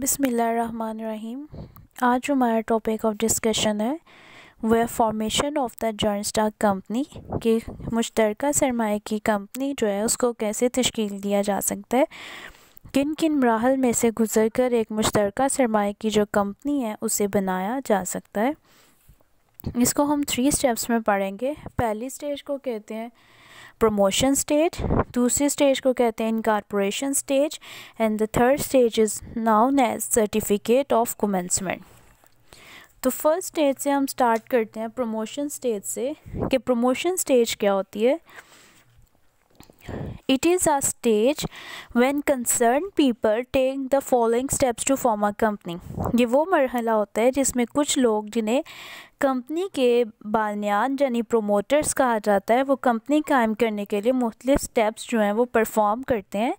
बिसमीम आज हमारा टॉपिक ऑफ डिस्कशन है वह formation of the joint stock company कि मुश्तर सरमाए की कंपनी जो है उसको कैसे तश्कील दिया जा सकता है किन किन मराहल में से गुजर कर एक मुश्तर सरमाए की जो कंपनी है उसे बनाया जा सकता है इसको हम थ्री स्टेप्स में पढ़ेंगे पहली स्टेज को कहते हैं प्रमोशन स्टेज दूसरी स्टेज को कहते हैं incorporation stage and the third stage is known as certificate of commencement तो फर्स्ट स्टेज से हम स्टार्ट करते हैं प्रमोशन स्टेज से कि प्रमोशन स्टेज क्या होती है It is a stage when concerned people take the following steps to form a company. ये वो मरहला होता है जिसमें कुछ लोग जिन्हें कंपनी के बानियान यानी प्रोमोटर्स कहा जाता है वो कंपनी कायम करने के लिए मुख्तलिफ स्टेप्स जो हैं वो परफॉर्म करते हैं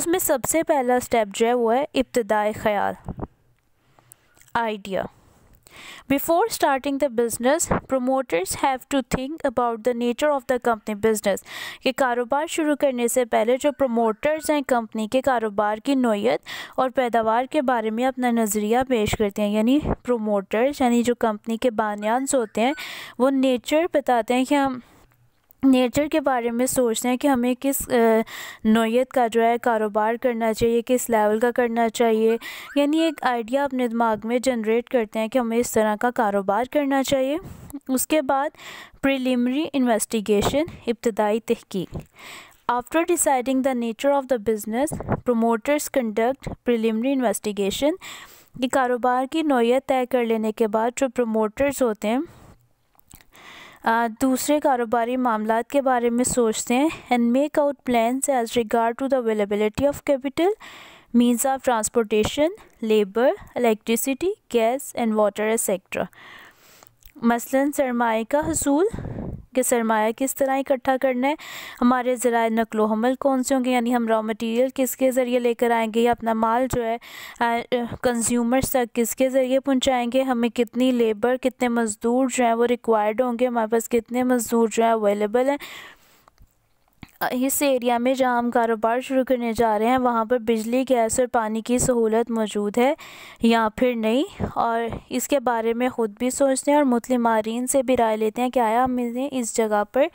उसमें सबसे पहला स्टेप जो है वो है इब्तदाई ख्याल idea Before starting the business, promoters have to think about the nature of the company business. ke karobar shuru karne se pehle jo promoters hain company ke karobar ki noiyat aur paidawar ke bare mein apna nazariya pesh karte hain yani promoters yani jo company ke बानियानस hote hain wo nature batate hain ki hum nature के बारे में सोचते हैं कि हमें किस नोयत का जो है कारोबार करना चाहिए किस लेवल का करना चाहिए यानी एक आइडिया अपने दिमाग में जनरेट करते हैं कि हमें इस तरह का कारोबार करना चाहिए उसके बाद प्रिलिमरी इन्वेस्टिगेशन इब्तदाई तहकीक after deciding the nature of the business promoters conduct preliminary investigation कि कारोबार की नोयत तय कर लेने के बाद जो प्रमोटर्स होते हैं दूसरे कारोबारी मामला के बारे में सोचते हैं and make out plans as regard to the availability of capital means of transportation labour electricity gas and water etcetera मसलन सरमाए का हसूल कि सरमाया किस तरह इकट्ठा करना है हमारे ज़रा नकलो हमल कौन से होंगे यानी हम रॉ मटेरियल किसके ज़रिए लेकर आएंगे या अपना माल जो है कंज्यूमर्स तक किसके ज़रिए पहुंचाएंगे हमें कितनी लेबर कितने मज़दूर जो हैं वो रिक्वायर्ड होंगे हमारे पास कितने मज़दूर जो है अवेलेबल हैं इस एरिया में जहाँ हम कारोबार शुरू करने जा रहे हैं वहाँ पर बिजली गैस और पानी की सहूलत मौजूद है या फिर नहीं और इसके बारे में ख़ुद भी सोचते हैं और मुतलिम मारीन से भी राय लेते हैं कि आया इन्हें इस जगह पर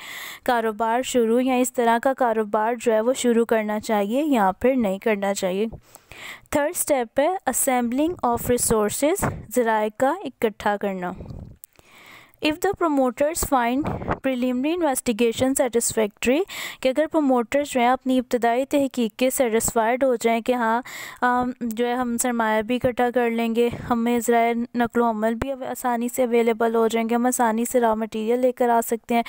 कारोबार शुरू या इस तरह का कारोबार जो है वो शुरू करना चाहिए या फिर नहीं करना चाहिए थर्ड स्टेप है असम्बलिंग ऑफ रिसोर्स ज़राए का इकट्ठा करना if the promoters find preliminary investigation satisfactory कि अगर प्रोमोटर्स जो है अपनी इब्तदाई तहकीक के सेटिसफाइड हो जाएँ कि हाँ जो है हम सरमाया भी इकट्ठा कर लेंगे हमें ज़रा नकलोमल भी आसानी से अवेलेबल हो जाएंगे हम आसानी से रॉ मटीरियल लेकर आ सकते हैं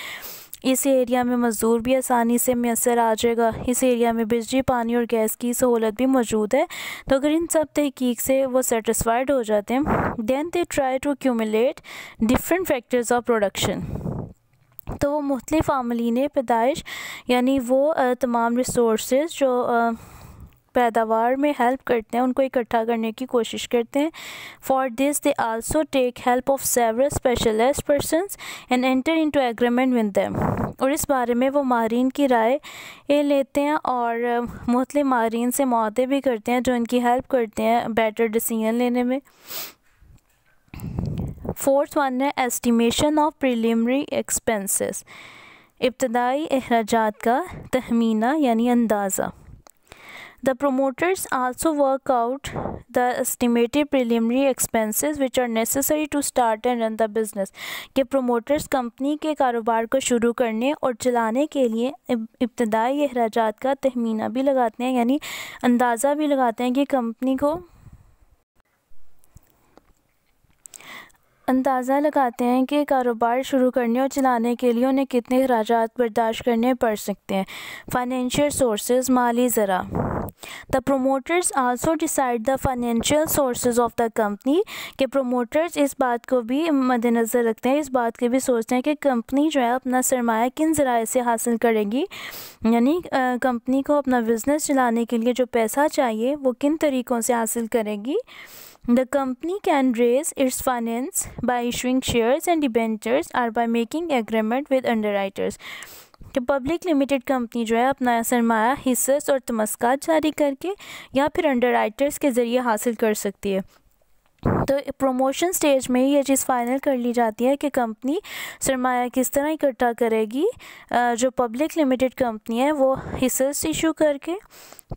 इस एरिया में मज़दूर भी आसानी से मैसर आ जाएगा इस एरिया में बिजली पानी और गैस की सहूलत भी मौजूद है तो अगर इन सब तहकीक से वो सेटिसफाइड हो जाते हैं then they try to cumulate different factors matters of production तो वो मुख्तलि अमलिन पैदाइश यानी वो तमाम रिसोर्स जो पैदावार में हेल्प करते हैं उनको इकट्ठा करने की कोशिश करते हैं for this they also take help of several specialise person and enter into agreement with them और इस बारे में वो माहरीन की राय लेते हैं और मुख्तलि माहरीन से माहदे भी करते हैं जो इनकी हेल्प करते हैं बेटर डिसीजन लेने में फोर्थ वन है एस्टिमेशन ऑफ प्रिलिमरी एक्सपेंसेस इब्तदाई अखराज का तहमीना यानी अंदाज़ा the promoters also work out the estimated preliminary expenses which are necessary to start and run the business के प्रोमोटर्स कंपनी के कारोबार को शुरू करने और चलाने के लिए इब्तदाई अखराज का तहमीना भी लगाते हैं यानी अंदाज़ा भी लगाते हैं कि कंपनी को अंदाज़ा लगाते हैं कि कारोबार शुरू करने और चलाने के लिए उन्हें कितने अखराज बर्दाश्त करने पड़ सकते हैं फाइनेंशियल सोर्सेज माली ज़रा the promoters also decide the financial sources of the company के प्रोमोटर्स इस बात को भी मद्दनज़र रखते हैं इस बात के भी सोचते हैं कि कंपनी जो है अपना सरमाया किन ज़राए से हासिल करेगी यानी कंपनी को अपना बिज़नेस चलाने के लिए जो पैसा चाहिए वो किन तरीक़ों से हासिल करेगी The company can raise its finance by issuing shares and debentures or by making agreement with underwriters. कि पब्लिक लिमिटेड कंपनी जो है अपना सरमाया हिस्सेस और तमस्कात जारी करके या फिर अंडर राइटर्स के ज़रिए हासिल कर सकती है तो प्रमोशन स्टेज में ये चीज़ फ़ाइनल कर ली जाती है कि कंपनी सरमाया किस तरह इकट्ठा करेगी जो पब्लिक लिमिटेड कंपनी है वो हिस्स इशू करके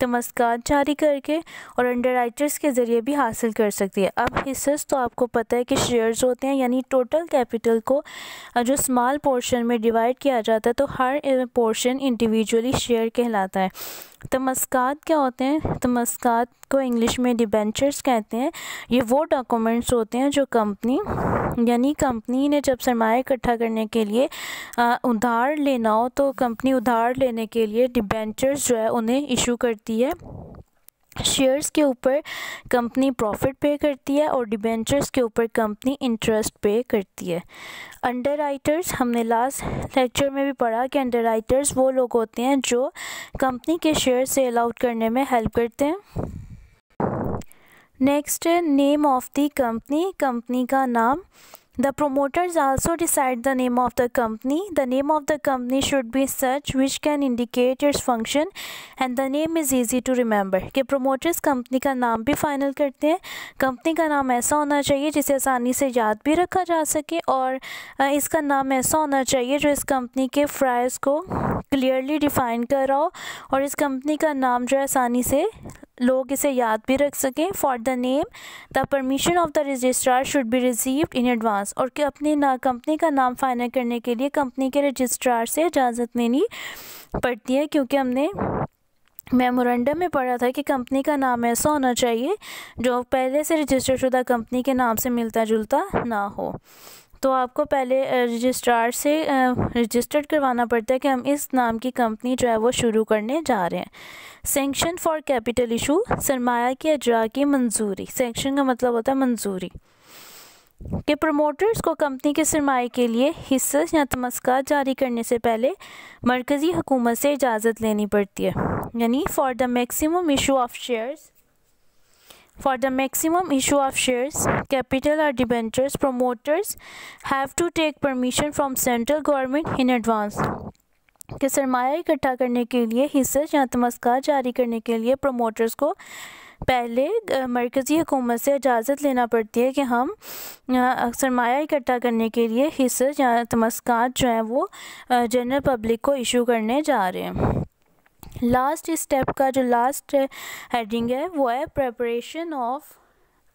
तमस्कार जारी करके और अंडर के ज़रिए भी हासिल कर सकती है अब हिस्स तो आपको पता है कि शेयर्स होते हैं यानी टोटल कैपिटल को जो स्मॉल पोर्शन में डिवाइड किया जाता है तो हर पोर्शन इंडिविजुअली शेयर कहलाता है तमस्कात क्या होते हैं तमस्कात को इंग्लिश में डिबेंचर्स कहते हैं ये वो डॉक्यूमेंट्स होते हैं जो कंपनी यानी कंपनी ने जब सरमाया इकट्ठा करने के लिए आ, उधार लेना हो तो कंपनी उधार लेने के लिए डिबेंचर्स जो है उन्हें इशू करती है शेयर्स के ऊपर कंपनी प्रॉफिट पे करती है और डिबेंचर्स के ऊपर कंपनी इंटरेस्ट पे करती है अंडर राइटर्स हमने लास्ट लेक्चर में भी पढ़ा कि अंडर राइटर्स वो लोग होते हैं जो कंपनी के शेयर सेल आउट करने में हेल्प करते हैं next name of the company company का नाम the promoters also decide the name of the company the name of the company should be such which can indicate its function and the name is easy to remember कि promoters company का नाम भी final करते हैं company का नाम ऐसा होना चाहिए जिसे आसानी से याद भी रखा जा सके और इसका नाम ऐसा होना चाहिए जो इस कंपनी के फ्राइज को क्लियरली डिफाइन कर रहा हो और इस कंपनी का नाम जो है आसानी से लोग इसे याद भी रख सकें for the name the permission of the registrar should be received in advance और कि अपने ना कंपनी का नाम फाइनल करने के लिए कंपनी के रजिस्ट्रार से इजाज़त लेनी पड़ती है क्योंकि हमने मेमोरेंडम में पढ़ा था कि कंपनी का नाम ऐसा होना चाहिए जो पहले से रजिस्टर शुदा कंपनी के नाम से मिलता जुलता ना हो तो आपको पहले रजिस्ट्रार से रजिस्टर्ड करवाना पड़ता है कि हम इस नाम की कंपनी जो है वो शुरू करने जा रहे हैं सेंक्शन फॉर कैपिटल इशू सरमाया के अजरा की मंजूरी सेंक्शन का मतलब होता है मंजूरी कि प्रमोटर्स को कंपनी के सरमाए के लिए हिस्से या तमस्का जारी करने से पहले मरकज़ी हुकूमत से इजाज़त लेनी पड़ती है यानी for the maximum issue of shares For the maximum issue of shares, capital or debentures, promoters have to take permission from central government in advance. के सरमाया इकट्ठा करने के लिए हिस्से या तमस्कार जारी करने के लिए प्रमोटर्स को पहले मरकज़ी हुकूमत से इजाज़त लेना पड़ती है कि हम सरमाया इकट्ठा करने के लिए हिस्से या तमस्कार जो हैं वो जनरल पब्लिक को इशू करने जा रहे हैं लास्ट स्टेप का जो लास्ट हेडिंग है वो है प्रेपरेशन ऑफ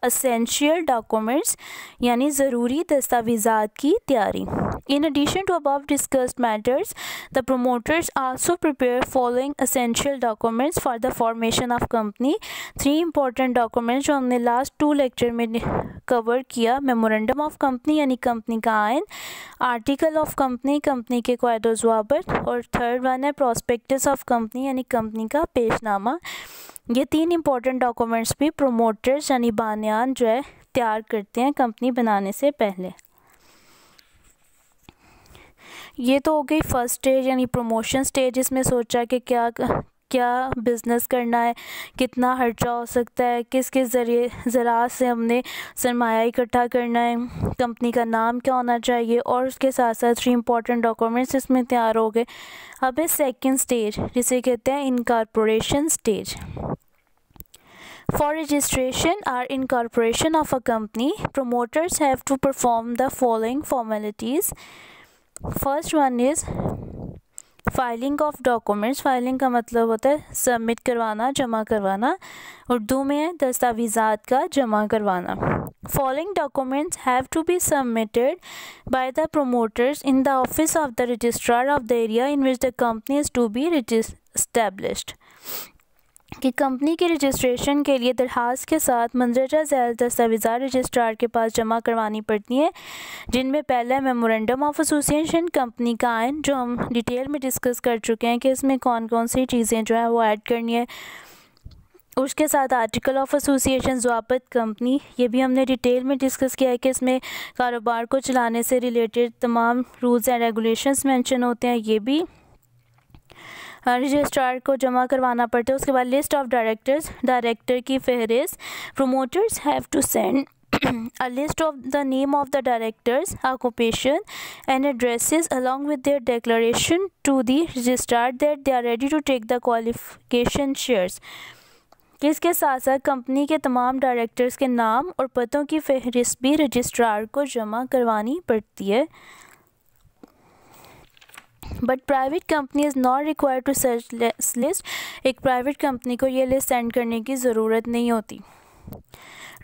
असेंशियल डॉक्यूमेंट्स यानी ज़रूरी दस्तावेजा की तैयारी in addition to above discussed matters the promoters also prepare following essential documents for the formation of company three important documents जो हमने लास्ट टू लेक्चर में कवर किया मेमोरेंडम ऑफ कंपनी यानी कंपनी का आयन आर्टिकल ऑफ कंपनी कंपनी के जवाब और थर्ड वन है प्रॉस्पेक्टस ऑफ कंपनी यानी कंपनी का पेशनामा ये तीन इंपॉर्टेंट डॉक्यूमेंट्स भी प्रोमोटर्स यानी बानियान जो है तैयार करते हैं कंपनी बनाने से पहले ये तो हो गई फर्स्ट स्टेज यानी प्रमोशन स्टेज इसमें सोचा कि क्या क्या बिज़नेस करना है कितना खर्चा हो सकता है किस किस ज़रिए ज़रा से हमने सरमाया इकट्ठा करना है कंपनी का नाम क्या होना चाहिए और उसके साथ साथ थ्री इंपॉर्टेंट डॉक्यूमेंट्स इसमें तैयार हो गए अब है सेकेंड स्टेज जिसे कहते हैं incorporation stage For registration or incorporation of a company, promoters have to perform the following formalities. First one is filing of documents. Filing ka matlab hota submit karwana, jama karwana. Urdu mein dastavizat ka jama karwana. Following documents have to be submitted by the promoters in the office of the registrar of the area in which the company is to be established. कि company के registration के लिए दरख्वास्त के साथ मंदरजा जायज़ दस्तावेज़ा registrar के पास जमा करवानी पड़ती हैं जिनमें पहला मेमोरेंडम ऑफ एसोसिएशन कंपनी का आयन जो हम डिटेल में डिस्कस कर चुके हैं कि इसमें कौन कौन सी चीज़ें जो है वो ऐड करनी है उसके साथ आर्टिकल ऑफ एसोसिएशन जवाबत कंपनी ये भी हमने डिटेल में डिस्कस किया है कि इसमें कारोबार को चलाने से रिलेटेड तमाम रूल्स एंड रेगुलेशंस मेंशन होते हैं ये भी रजिस्ट्रार हाँ को जमा करवाना पड़ता है उसके बाद लिस्ट ऑफ डायरेक्टर्स डायरेक्टर की फहरिस्त promoters have to send a list of the name of the directors occupation and address along with their declaration to the registrar that they are ready to take the qualification shares इसके साथ साथ company के तमाम directors के नाम और पतों की फहरिस्त भी रजिस्ट्रार को जमा करवानी पड़ती है but private company is not required to search list एक प्राइवेट कंपनी को यह लिस्ट सेंड करने की ज़रूरत नहीं होती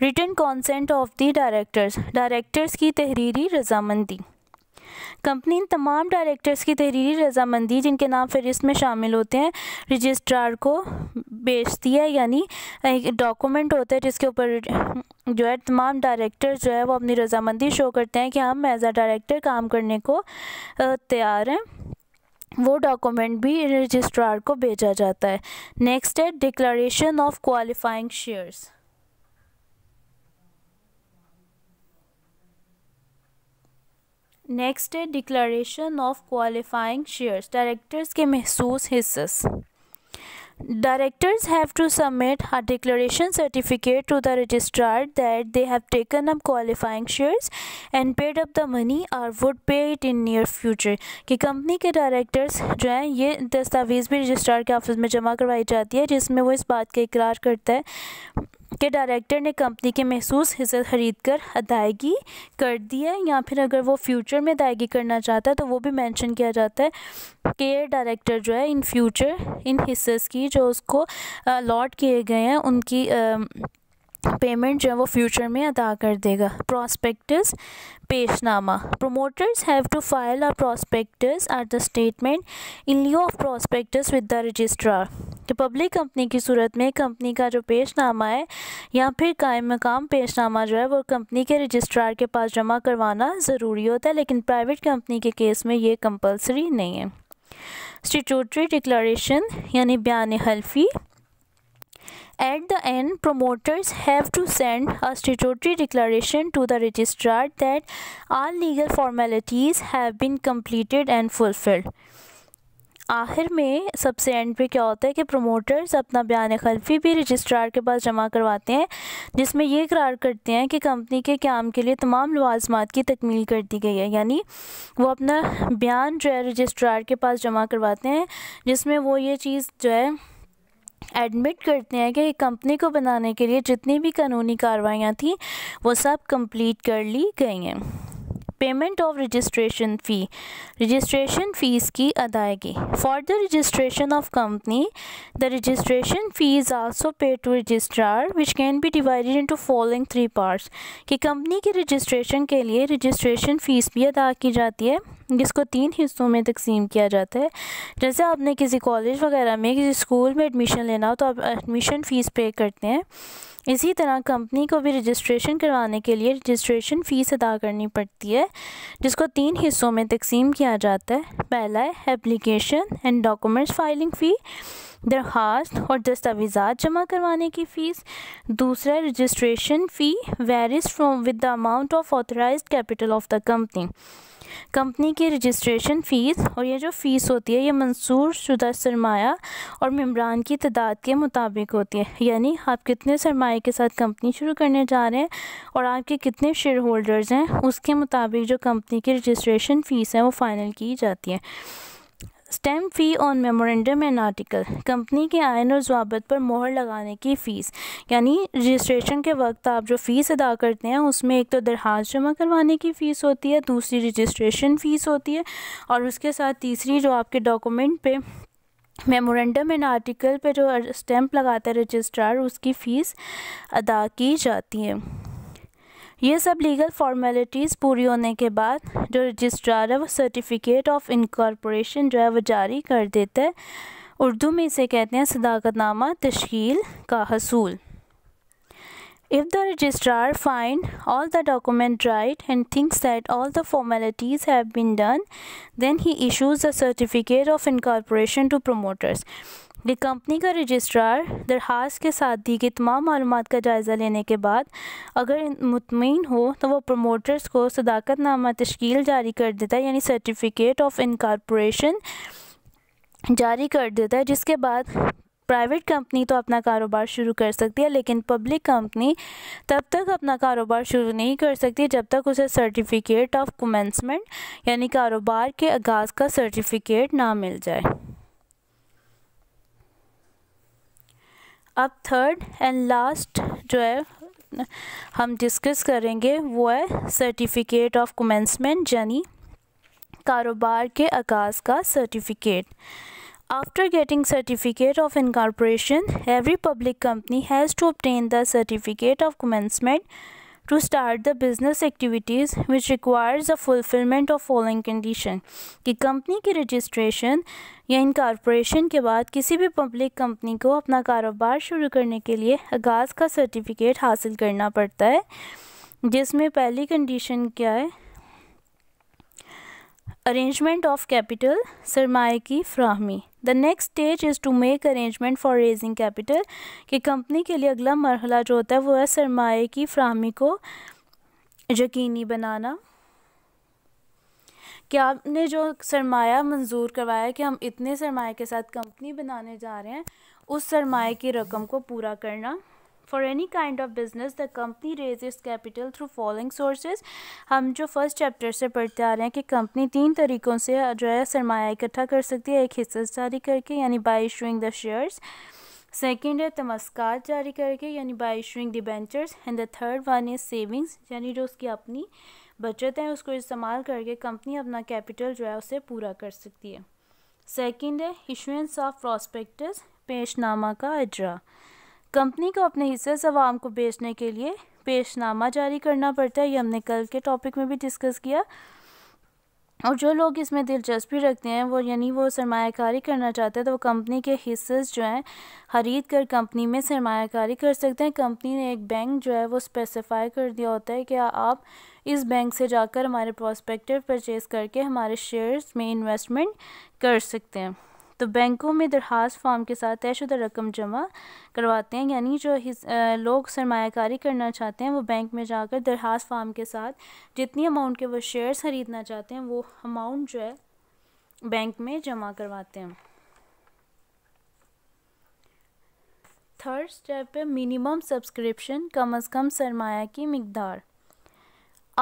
return consent of the directors directors की तहरीरी रजामंदी कंपनी इन तमाम डायरेक्टर्स की तहरीरी रजामंदी जिनके नाम फहरिस्त में शामिल होते हैं रजिस्ट्रार को बेचती है यानी एक डॉक्यूमेंट होता है जिसके ऊपर जो है तमाम डायरेक्टर जो है वो अपनी रजामंदी शो करते हैं कि हम हाँ, एज आ डायरेक्टर काम करने को तैयार हैं वो डॉक्यूमेंट भी रजिस्ट्रार को भेजा जाता है नेक्स्ट है declaration of qualifying shares next है declaration of qualifying shares directors के महसूस हिस्स directors have to submit her declaration certificate to the registrar that they have taken up qualifying shares and paid up the money or would pay it in near future कि company के directors जो हैं ये दस्तावेज़ भी registrar के office में जमा करवाई जाती है जिसमें वो इस बात का इकरार करता है के डायरेक्टर ने कंपनी के महसूस हिस्से खरीद कर अदायगी कर दी है या फिर अगर वो फ्यूचर में अदायगी करना चाहता है तो वो भी मेंशन किया जाता है केयर डायरेक्टर जो है इन फ्यूचर इन हिस्सेस की जो उसको अलॉट किए गए हैं उनकी आ, पेमेंट जो है वो फ्यूचर में अदा कर देगा प्रॉस्पेक्टस पेशनामा promoters have to file or prospectus at the statement in lieu of prospectus with the registrar तो पब्लिक कंपनी की सूरत में कंपनी का जो पेशनामा है या फिर कायम मकाम पेशनामा जो है वो कंपनी के रजिस्ट्रार के पास जमा करवाना ज़रूरी होता है लेकिन प्राइवेट कंपनी के केस में ये कंपलसरी नहीं है स्टिट्यूटरी डिक्लेरेशन यानी बयान हल्फी At the end, promoters have to send a statutory declaration to the registrar that all legal formalities have been completed and fulfilled. आखिर में सबसे एंड पे क्या होता है कि प्रमोटर्स अपना बयान खलफी भी रजिस्ट्रार के पास जमा करवाते हैं जिसमें ये करार करते हैं कि कंपनी के क्याम के लिए तमाम लवाजमात की तकमील कर दी गई है यानी वो अपना बयान जो है रजिस्ट्रार के पास जमा करवाते हैं जिसमें वो ये चीज़ जो है एडमिट करते हैं कि कंपनी को बनाने के लिए जितनी भी कानूनी कार्रवाइयाँ थी वो सब कंप्लीट कर ली गई हैं payment of registration fee registration fees की अदायगी for the registration of company the registration fee is also pay to registrar which can be divided into following three parts कि कंपनी की रजिस्ट्रेशन के लिए रजिस्ट्रेशन फ़ीस भी अदा की जाती है जिसको तीन हिस्सों में तकसीम किया जाता है जैसे आपने किसी कॉलेज वगैरह में किसी स्कूल में एडमिशन लेना हो तो आप एडमिशन फ़ीस पे करते हैं इसी तरह कंपनी को भी रजिस्ट्रेशन करवाने के लिए रजिस्ट्रेशन फ़ीस अदा करनी पड़ती है जिसको तीन हिस्सों में तकसीम किया जाता है पहला है application and documents filing fee दरख्वास्त और दस्तावेजा जमा करवाने की फ़ीस दूसरा registration fee varies from with the amount of authorise capital of the company company की रजिस्ट्रेशन फ़ीस और ये जो फ़ीस होती है ये मंसूर शुदा सरमाया और मम्बरान की तादाद के मुताबिक होती है यानी आप कितने सरमाए के साथ कंपनी शुरू करने जा रहे हैं और आपके कितने शेयर होल्डर्स हैं उसके मुताबिक जो कंपनी की रजिस्ट्रेशन फ़ीस है वो फ़ाइनल की जाती है stamp fee on memorandum and article company के आयन और जवाबत पर मोहर लगाने की फ़ीस यानी रजिस्ट्रेशन के वक्त आप जो फ़ीस अदा करते हैं उसमें एक तो दरहाज़ जमा करवाने की फ़ीस होती है दूसरी रजिस्ट्रेशन फ़ीस होती है और उसके साथ तीसरी जो आपके डॉक्यूमेंट पे मेमोरेंडम एंड आर्टिकल पे जो स्टैंप लगाता है रजिस्ट्रार उसकी फ़ीस अदा की जाती है ये सब लीगल फॉर्मेलिटीज़ पूरी होने के बाद जो रजिस्ट्रार है वो सर्टिफिकेट ऑफ इनकॉर्पोरेशन जो है वो जारी कर देता है उर्दू में इसे कहते हैं सदाकतनामा तश्ल का हसूल if the registrar find all the document right and thinks that all the formalities have been done then he issues the certificate of incorporation to promoters द कंपनी का रजिस्ट्रार दरख्वास के साथ दी गई तमाम मालूम का जायज़ा लेने के बाद अगर मुतमिन हो तो वह प्रमोटर्स को सदाकत नामा तश्कील जारी कर देता है यानी सर्टिफिकेट ऑफ इनकारपोरेशन जारी कर देता है जिसके बाद प्राइवेट कंपनी तो अपना कारोबार शुरू कर सकती है लेकिन पब्लिक कंपनी तब तक अपना कारोबार शुरू नहीं कर सकती जब तक उसे सर्टिफिकेट ऑफ कमेंसमेंट यानी कारोबार के आगाज़ का सर्टिफिकेट ना मिल जाए अब थर्ड एंड लास्ट जो है हम डिस्कस करेंगे वो है सर्टिफिकेट ऑफ कमेंसमेंट यानी कारोबार के आगाज़ का certificate after getting certificate of incorporation every public company has to obtain the certificate of commencement to start the business activities which requires the fulfillment of following condition कि company की registration या incorporation के बाद किसी भी public company को अपना कारोबार शुरू करने के लिए आगाज़ का सर्टिफिकेट हासिल करना पड़ता है जिसमें पहली कंडीशन क्या है अरेंजमेंट ऑफ कैपिटल सरमाए की फ्राहमी the next stage is to make arrangement for raising capital कि कंपनी के लिए अगला मरहला जो होता है वो है सरमाए की फ्राहमी को यकीनी बनाना कि आपने जो सरमाया मंजूर करवाया कि हम इतने सरमाए के साथ कंपनी बनाने जा रहे हैं उस सरमाए की रकम को पूरा करना for any kind of business the company raises capital through following sources हम जो फर्स्ट चैप्टर से पढ़ते आ रहे हैं कि कंपनी तीन तरीक़ों से जो है सरमाया इकट्ठा कर सकती है एक हिस्सा जारी करके यानी by issuing the shares second है तमस्कार जारी करके यानी by issuing debentures and the third one is savings यानी जो उसकी अपनी बचत है उसको इस्तेमाल करके कंपनी अपना कैपिटल जो है उसे पूरा कर सकती है सेकेंड है इशुएंस ऑफ प्रॉस्पेक्टस पेशनामा का अजरा कंपनी को अपने हिस्से आवाम को बेचने के लिए पेशनामा जारी करना पड़ता है ये हमने कल के टॉपिक में भी डिस्कस किया और जो लोग इसमें दिलचस्पी रखते हैं वो यानी वो सरमाकारी करना चाहते हैं तो वो कंपनी के हिस्से जो हैं ख़रीद कर कंपनी में सरमाकारी कर सकते हैं कंपनी ने एक बैंक जो है वो स्पेसिफाई कर दिया होता है कि आप इस बैंक से जाकर हमारे प्रोस्पेक्टिव परचेज़ करके हमारे शेयर्स में इन्वेस्टमेंट कर सकते हैं तो बैंकों में दरख्वास्त फार्म के साथ तयशुदा रकम जमा करवाते हैं यानी जो हिस, आ, लोग सरमाकारी करना चाहते हैं वो बैंक में जाकर दरख्वास्त फार्म के साथ जितनी अमाउंट के वो शेयर्स ख़रीदना चाहते हैं वो अमाउंट जो है बैंक में जमा करवाते हैं थर्ड स्टेप है मिनिमम सब्सक्रिप्शन कम अज़ कम सरमाया की मकदार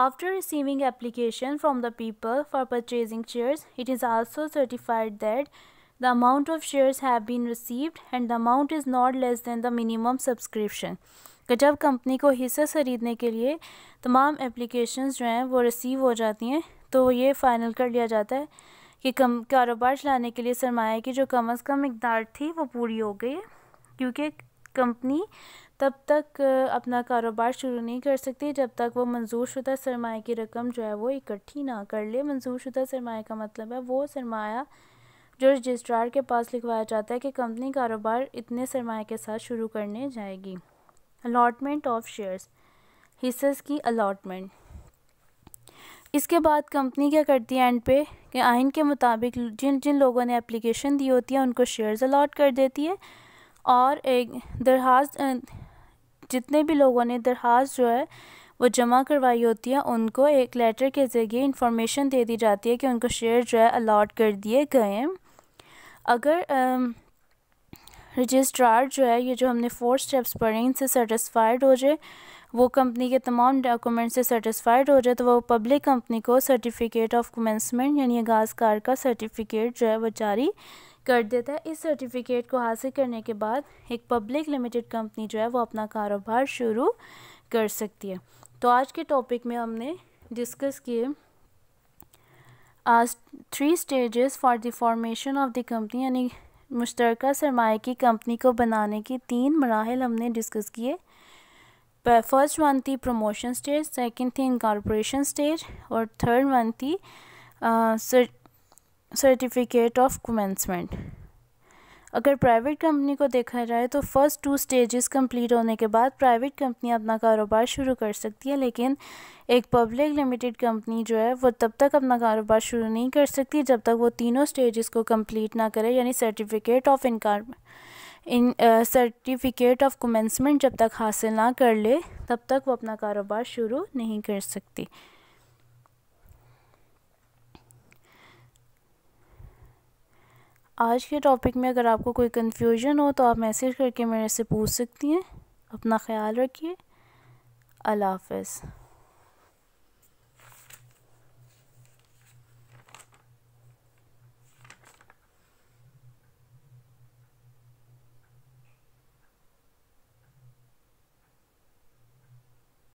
after receiving application from the people for purchasing shares it is also certified that the amount of shares have been received and the amount is not less than the minimum subscription जब company को हिस्सा खरीदने के लिए तमाम application जो हैं वो रिसीव हो जाती हैं तो ये फ़ाइनल कर लिया जाता है कि कम कारोबार चलाने के लिए सरमाया की जो कम अज़ कम मकदार थी वो पूरी हो गई है क्योंकि कंपनी तब तक अपना कारोबार शुरू नहीं कर सकती जब तक वो मंजूर शुदा सरमाए की रकम जो है वो इकट्ठी ना कर ले मंजूर शुदा सरमाए का मतलब है वो सरमाया जो रजिस्ट्रार के पास लिखवाया जाता है कि कंपनी कारोबार इतने सरमाए के साथ शुरू करने जाएगी अलाटमेंट ऑफ शेयर्स हिस्सेस की अलाटमेंट इसके बाद कंपनी क्या करती है एंड पे कि आइन के मुताबिक जिन जिन लोगों ने एप्लीकेशन दी होती है उनको शेयर्स अलाट कर देती है और एक दरहाज जितने भी लोगों ने दरहाज जो है वो जमा करवाई होती है उनको एक लेटर के ज़रिए इंफॉर्मेशन दे दी जाती है कि उनको शेयर जो है अलाट कर दिए गए हैं अगर रजिस्ट्रार जो है ये जो हमने फोर स्टेप्स पढ़े इनसे सेटिस्फाइड हो जाए वो कंपनी के तमाम डॉक्यूमेंट से सेटिस्फाइड हो जाए तो वो पब्लिक कंपनी को सर्टिफिकेट ऑफ कमेंसमेंट यानी आगाजकार का सर्टिफिकेट जो है वो जारी कर देता है इस सर्टिफिकेट को हासिल करने के बाद एक पब्लिक लिमिटेड कंपनी जो है वो अपना कारोबार शुरू कर सकती है तो आज के टॉपिक में हमने डिस्कस किए three stages for the formation of the company यानी मुश्तरक सरमाए की कंपनी को बनाने के तीन मराहल हमने डिस्कस किए फर्स्ट वन थी प्रमोशन स्टेज सेकंड थी इनकॉर्पोरेशन स्टेज और थर्ड वन थी सर्टिफिकेट ऑफ कमेंसमेंट अगर प्राइवेट कंपनी को देखा जाए तो फ़र्स्ट टू स्टेजेस कंप्लीट होने के बाद प्राइवेट कंपनी अपना कारोबार शुरू कर सकती है लेकिन एक पब्लिक लिमिटेड कंपनी जो है वो तब तक अपना कारोबार शुरू नहीं कर सकती जब तक वो तीनों स्टेजेस को कंप्लीट ना करे यानी सर्टिफिकेट ऑफ इनकार इन सर्टिफिकेट ऑफ कमेंसमेंट जब तक हासिल ना कर ले तब तक वो अपना कारोबार शुरू नहीं कर सकती आज के टॉपिक में अगर आपको कोई कन्फ्यूजन हो तो आप मैसेज करके मेरे से पूछ सकती हैं अपना ख्याल रखिए अल्लाह हाफ